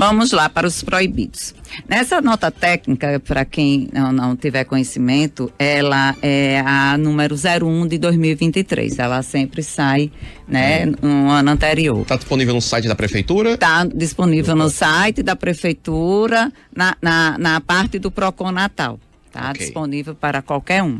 Vamos lá para os proibidos. Nessa nota técnica, para quem não, não tiver conhecimento, ela é a número 01 de 2023. Ela sempre sai, né, hum. no um ano anterior. Está disponível no site da prefeitura? Está disponível no site da prefeitura, na, na, na parte do Procon Natal. Está okay. disponível para qualquer um.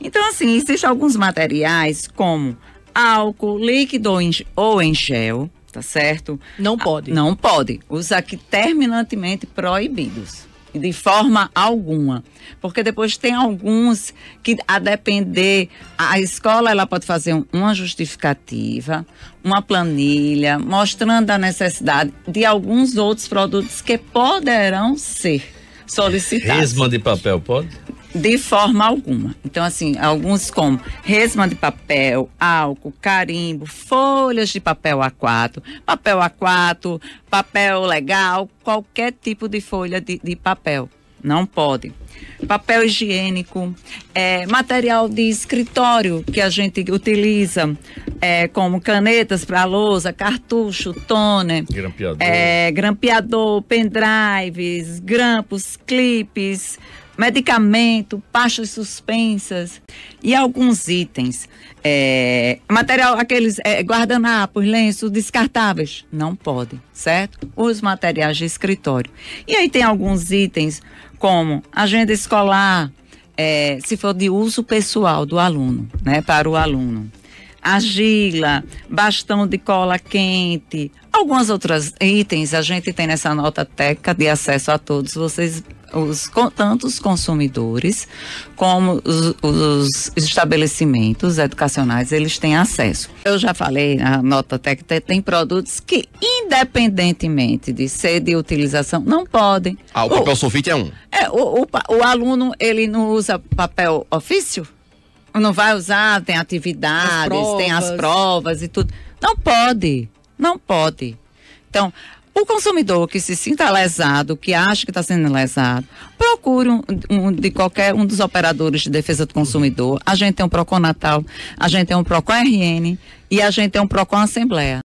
Então, assim, existem alguns materiais como álcool, líquido ou em gel tá certo? Não ah, pode. Não pode. Os aqui terminantemente proibidos. De forma alguma. Porque depois tem alguns que, a depender, a escola ela pode fazer uma justificativa, uma planilha, mostrando a necessidade de alguns outros produtos que poderão ser solicitados. Resma de papel pode? De forma alguma. Então, assim, alguns como resma de papel, álcool, carimbo, folhas de papel A4, papel A4, papel legal, qualquer tipo de folha de, de papel. Não pode. Papel higiênico, é, material de escritório que a gente utiliza, é, como canetas para lousa, cartucho, toner, grampeador, é, grampeador pendrives, grampos, clipes, medicamento, pastas suspensas e alguns itens. É, material, aqueles é, guardanapos, lenços descartáveis, não podem, certo? Os materiais de escritório. E aí tem alguns itens como agenda escolar, é, se for de uso pessoal do aluno, né, para o aluno agila, bastão de cola quente, alguns outros itens a gente tem nessa nota técnica de acesso a todos vocês os tanto os consumidores como os, os, estabelecimentos educacionais eles têm acesso. Eu já falei na nota técnica tem produtos que independentemente de ser de utilização não podem. Ah, o papel o, sulfite é um. É o, o, o aluno ele não usa papel ofício? Não vai usar, tem atividades, as tem as provas e tudo. Não pode, não pode. Então, o consumidor que se sinta lesado, que acha que está sendo lesado, procure um, um, de qualquer um dos operadores de defesa do consumidor. A gente tem um PROCON Natal, a gente tem um PROCON RN e a gente tem um PROCON Assembleia.